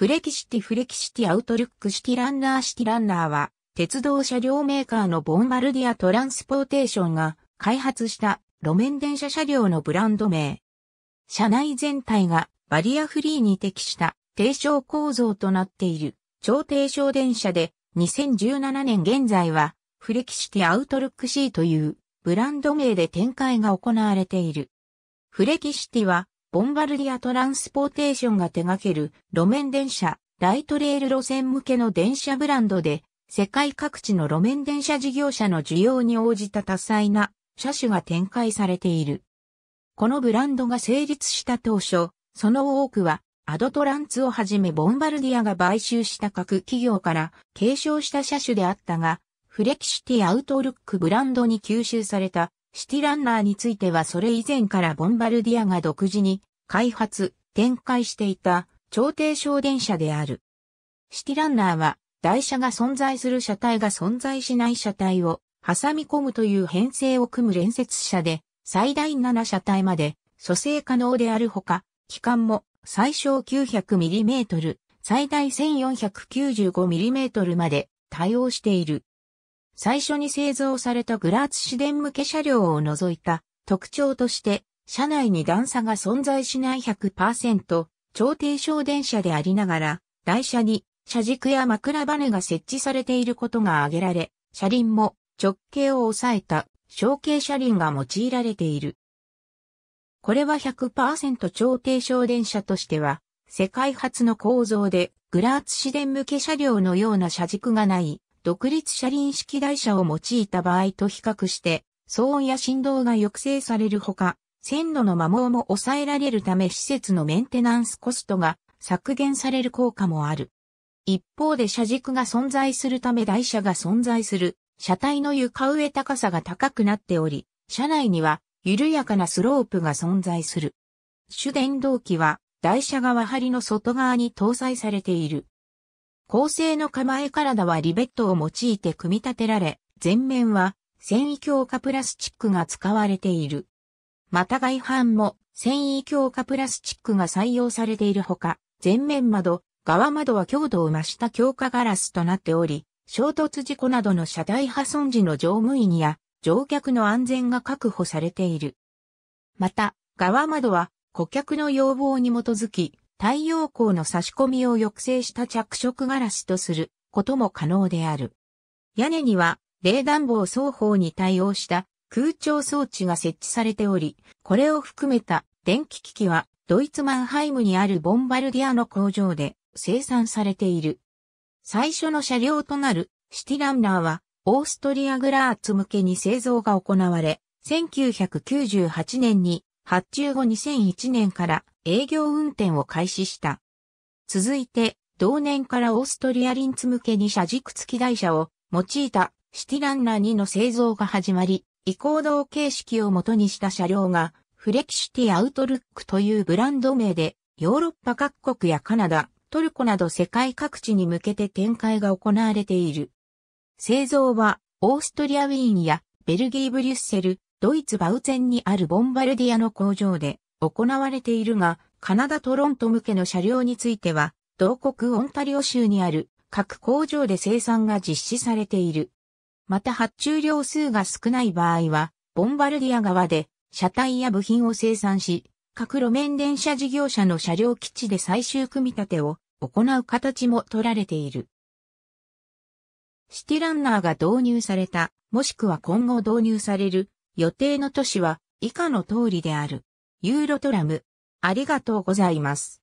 フレキシティフレキシティアウトルックシティランナーシティランナーは、鉄道車両メーカーのボンバルディアトランスポーテーションが開発した路面電車車両のブランド名。車内全体がバリアフリーに適した低床構造となっている超低床電車で2017年現在はフレキシティアウトルックシーというブランド名で展開が行われている。フレキシティはボンバルディアトランスポーテーションが手掛ける路面電車、ライトレール路線向けの電車ブランドで、世界各地の路面電車事業者の需要に応じた多彩な車種が展開されている。このブランドが成立した当初、その多くはアドトランツをはじめボンバルディアが買収した各企業から継承した車種であったが、フレキシティアウトルックブランドに吸収されたシティランナーについてはそれ以前からボンバルディアが独自に開発、展開していた超低省電車である。シティランナーは台車が存在する車体が存在しない車体を挟み込むという編成を組む連接車で最大7車体まで蘇生可能であるほか、機関も最小 900mm、最大 1495mm まで対応している。最初に製造されたグラーツ市電向け車両を除いた特徴として、車内に段差が存在しない100%超低床電車でありながら、台車に車軸や枕バネが設置されていることが挙げられ、車輪も直径を抑えた小径車輪が用いられている。これは100%超低床電車としては、世界初の構造で、グラーツ市電向け車両のような車軸がない、独立車輪式台車を用いた場合と比較して、騒音や振動が抑制されるほか、線路の摩耗も抑えられるため施設のメンテナンスコストが削減される効果もある。一方で車軸が存在するため台車が存在する、車体の床上高さが高くなっており、車内には緩やかなスロープが存在する。主電動機は台車側張りの外側に搭載されている。構成の構え体はリベットを用いて組み立てられ、前面は繊維強化プラスチックが使われている。また外反も繊維強化プラスチックが採用されているほか、前面窓、側窓は強度を増した強化ガラスとなっており、衝突事故などの車体破損時の乗務員や乗客の安全が確保されている。また、側窓は顧客の要望に基づき、太陽光の差し込みを抑制した着色ガラスとすることも可能である。屋根には冷暖房双方に対応した空調装置が設置されており、これを含めた電気機器はドイツマンハイムにあるボンバルディアの工場で生産されている。最初の車両となるシティランナーはオーストリアグラーツ向けに製造が行われ、1998年に発注後2001年から営業運転を開始した。続いて、同年からオーストリアリンツ向けに車軸付き台車を用いたシティランナー2の製造が始まり、移行動形式を元にした車両がフレキシティアウトルックというブランド名でヨーロッパ各国やカナダ、トルコなど世界各地に向けて展開が行われている。製造はオーストリアウィーンやベルギーブリュッセル、ドイツバウゼンにあるボンバルディアの工場で行われているが、カナダトロント向けの車両については、同国オンタリオ州にある各工場で生産が実施されている。また発注量数が少ない場合は、ボンバルディア側で車体や部品を生産し、各路面電車事業者の車両基地で最終組み立てを行う形も取られている。シティランナーが導入された、もしくは今後導入される予定の都市は以下の通りである。ユーロトラム。ありがとうございます。